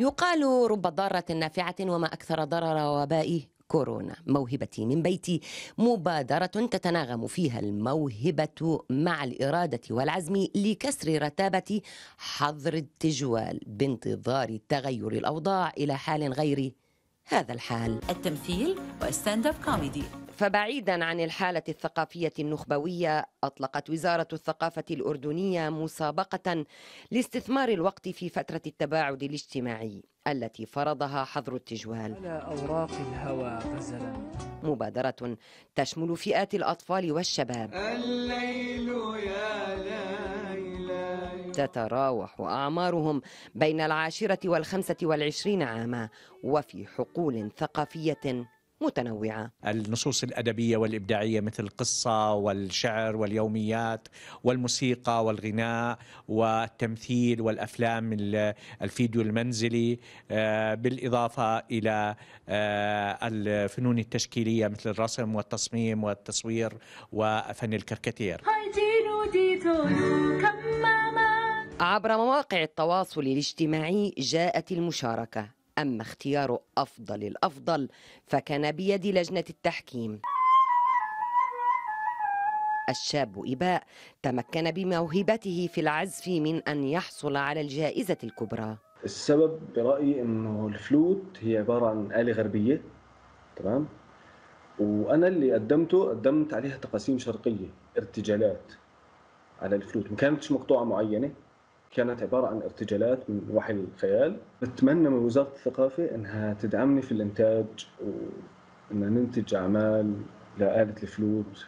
يقال رب ضارة نافعة وما أكثر ضرر وباء كورونا موهبتي من بيتي مبادرة تتناغم فيها الموهبة مع الإرادة والعزم لكسر رتابة حظر التجوال بانتظار تغير الأوضاع إلى حال غير هذا الحال التمثيل والستاند اب كوميدي فبعيدا عن الحالة الثقافية النخبوية أطلقت وزارة الثقافة الأردنية مسابقة لاستثمار الوقت في فترة التباعد الاجتماعي التي فرضها حظر التجوال على أوراق الهوى غزلا مبادرة تشمل فئات الأطفال والشباب الليل يا ليلى تتراوح أعمارهم بين العاشرة والخمسة والعشرين عاما وفي حقول ثقافية متنوعة النصوص الأدبية والإبداعية مثل القصة والشعر واليوميات والموسيقى والغناء والتمثيل والأفلام الفيديو المنزلي آه، بالإضافة إلى آه، الفنون التشكيلية مثل الرسم والتصميم والتصوير وفن الكركتير عبر مواقع التواصل الاجتماعي جاءت المشاركة أما اختيار أفضل الأفضل فكان بيد لجنة التحكيم الشاب إباء تمكن بموهبته في العزف من أن يحصل على الجائزة الكبرى السبب برأيي أنه الفلوت هي عبارة عن آلة غربية تمام وأنا اللي قدمته قدمت عليها تقاسيم شرقية ارتجالات على الفلوت ما كانتش مقطوعة معينة كانت عبارة عن ارتجالات من وحي الخيال أتمنى من وزارة الثقافة أنها تدعمني في الإنتاج وأن ننتج أعمال لآلة الفلوت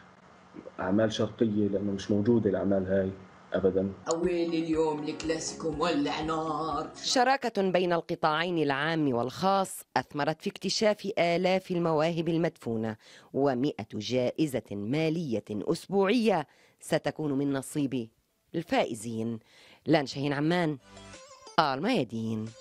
أعمال شرقية لأنه مش موجودة الأعمال هاي ابدا اويلي اليوم الكلاسيكو مولع نار شراكه بين القطاعين العام والخاص اثمرت في اكتشاف الاف المواهب المدفونه و100 جائزه ماليه اسبوعيه ستكون من نصيب الفائزين لان شاهين عمان الميادين